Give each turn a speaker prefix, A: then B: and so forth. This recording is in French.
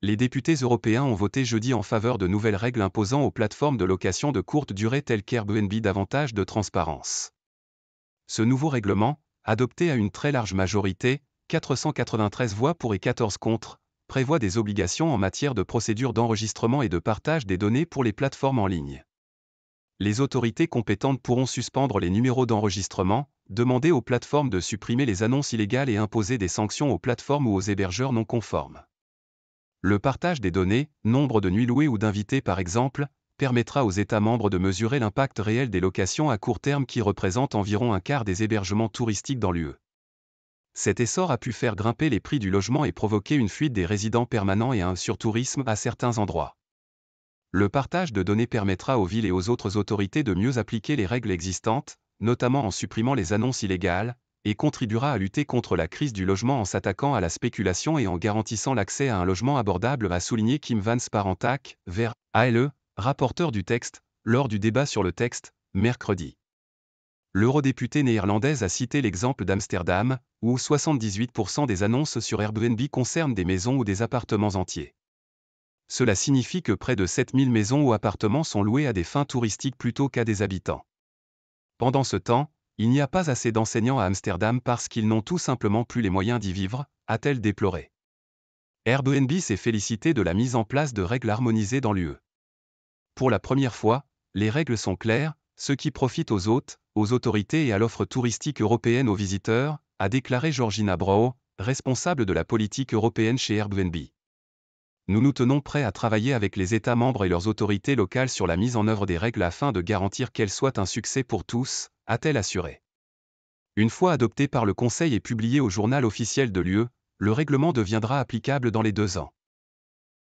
A: les députés européens ont voté jeudi en faveur de nouvelles règles imposant aux plateformes de location de courte durée telles qu'Airbnb davantage de transparence. Ce nouveau règlement, adopté à une très large majorité, 493 voix pour et 14 contre, prévoit des obligations en matière de procédure d'enregistrement et de partage des données pour les plateformes en ligne. Les autorités compétentes pourront suspendre les numéros d'enregistrement, demander aux plateformes de supprimer les annonces illégales et imposer des sanctions aux plateformes ou aux hébergeurs non conformes. Le partage des données, nombre de nuits louées ou d'invités par exemple, permettra aux États membres de mesurer l'impact réel des locations à court terme qui représentent environ un quart des hébergements touristiques dans l'UE. Cet essor a pu faire grimper les prix du logement et provoquer une fuite des résidents permanents et un surtourisme à certains endroits. Le partage de données permettra aux villes et aux autres autorités de mieux appliquer les règles existantes, notamment en supprimant les annonces illégales, et contribuera à lutter contre la crise du logement en s'attaquant à la spéculation et en garantissant l'accès à un logement abordable, a souligné Kim Van Sparentak, vers ALE, rapporteur du texte, lors du débat sur le texte, mercredi. L'eurodéputée néerlandaise a cité l'exemple d'Amsterdam, où 78% des annonces sur Airbnb concernent des maisons ou des appartements entiers. Cela signifie que près de 7000 maisons ou appartements sont loués à des fins touristiques plutôt qu'à des habitants. Pendant ce temps, il n'y a pas assez d'enseignants à Amsterdam parce qu'ils n'ont tout simplement plus les moyens d'y vivre, a-t-elle déploré. Airbnb s'est félicité de la mise en place de règles harmonisées dans l'UE. Pour la première fois, les règles sont claires, ce qui profite aux hôtes, aux autorités et à l'offre touristique européenne aux visiteurs, a déclaré Georgina Brau, responsable de la politique européenne chez Airbnb. Nous nous tenons prêts à travailler avec les États membres et leurs autorités locales sur la mise en œuvre des règles afin de garantir qu'elles soient un succès pour tous, a-t-elle assuré. Une fois adopté par le Conseil et publié au journal officiel de l'UE, le règlement deviendra applicable dans les deux ans.